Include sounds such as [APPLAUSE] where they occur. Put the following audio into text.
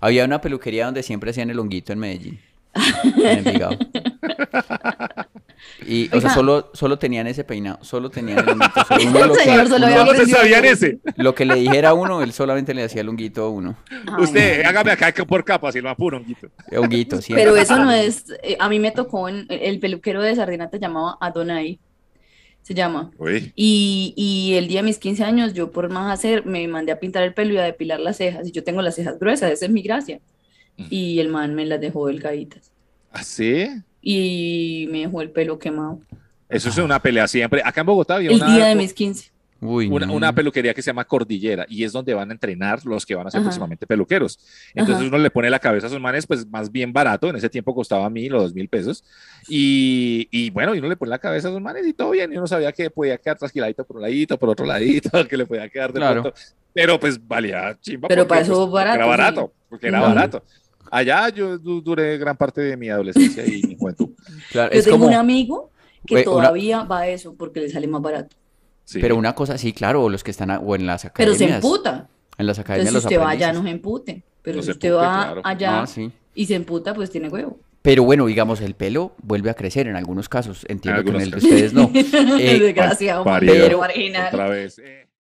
Había una peluquería donde siempre hacían el honguito en Medellín. Y, o sea, solo, solo tenían ese peinado, solo tenían el honguito. Solo [LAUGHS] lo que, sabían ese. Lo que le dijera uno, él solamente le hacía el honguito a uno. Usted, hágame acá por capa, si lo apuro, honguito. Honguito, Pero eso no es, eh, a mí me tocó, el peluquero de Sardinata te llamaba Adonai se llama. Y, y, el día de mis 15 años, yo por más hacer, me mandé a pintar el pelo y a depilar las cejas. Y yo tengo las cejas gruesas, esa es mi gracia. Mm. Y el man me las dejó delgaditas. ¿Ah, sí? Y me dejó el pelo quemado. Eso es una pelea siempre. Acá en Bogotá había una... El día de mis 15 una, una, peluquería que se llama Cordillera y es donde van a entrenar los que van a ser próximamente peluqueros. Entonces uno le pone la cabeza a sus manes, pues más bien barato, en ese tiempo costaba mil o dos mil pesos. Y, y bueno, y uno le pone la cabeza a sus manes y todo bien, y uno sabía que podía quedar trasquiladito por un ladito, por otro ladito, [LAUGHS] que le podía quedar de pronto. Pero pues valía chimba. Pero para eso barato. Pues, era barato, porque era barato. Allá yo duré gran parte de mi adolescencia y mi juventud. Claro, yo es tengo como... un amigo que todavía va a eso porque le sale más barato. Pero una cosa, sí, claro, los que están, o en las academias. Pero se emputa. En las academias Entonces, si usted va allá no se empute, pero si usted va allá ah, y se emputa, pues tiene huevo. Pero bueno, digamos, el pelo vuelve a crecer en algunos casos. Entiendo que en el de ustedes no. [LAUGHS] eh, Desgraciado, pero Otra vez. Eh,